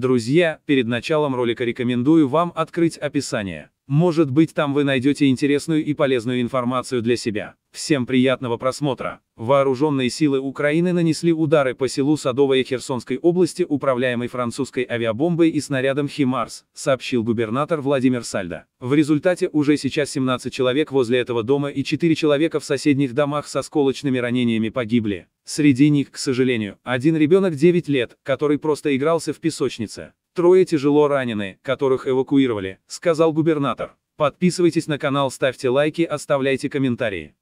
Друзья, перед началом ролика рекомендую вам открыть описание. Может быть там вы найдете интересную и полезную информацию для себя. Всем приятного просмотра. Вооруженные силы Украины нанесли удары по селу Садовое Херсонской области, управляемой французской авиабомбой и снарядом «Химарс», сообщил губернатор Владимир Сальдо. В результате уже сейчас 17 человек возле этого дома и 4 человека в соседних домах со сколочными ранениями погибли. Среди них, к сожалению, один ребенок 9 лет, который просто игрался в песочнице. Трое тяжело ранены, которых эвакуировали, сказал губернатор. Подписывайтесь на канал, ставьте лайки, оставляйте комментарии.